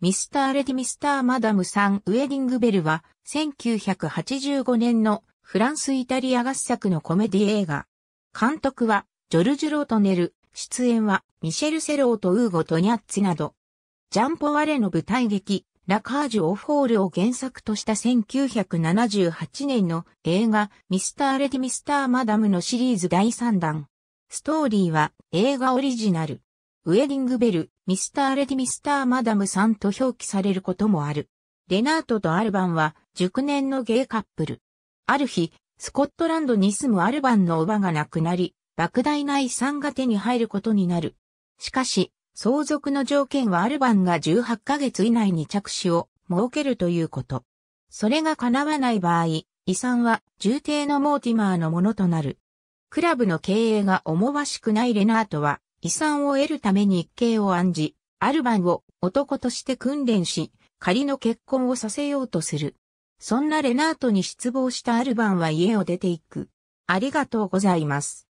ミスター・レディ・ミスター・マダムさんウェディング・ベルは、1985年のフランス・イタリア合作のコメディ映画。監督は、ジョルジュ・ロートネル、出演は、ミシェル・セローとウーゴ・トニャッツなど。ジャンポ・ワレの舞台劇、ラカージュ・オフォールを原作とした1978年の映画、ミスター・レディ・ミスター・マダムのシリーズ第3弾。ストーリーは映画オリジナル。ウェディングベル、ミスターレディミスターマダムさんと表記されることもある。レナートとアルバンは熟年のゲイカップル。ある日、スコットランドに住むアルバンのおばが亡くなり、莫大な遺産が手に入ることになる。しかし、相続の条件はアルバンが18ヶ月以内に着手を設けるということ。それが叶わない場合、遺産は重帝のモーティマーのものとなる。クラブの経営が思わしくないレナートは、遺産を得るために一計を案じ、アルバンを男として訓練し、仮の結婚をさせようとする。そんなレナートに失望したアルバンは家を出ていく。ありがとうございます。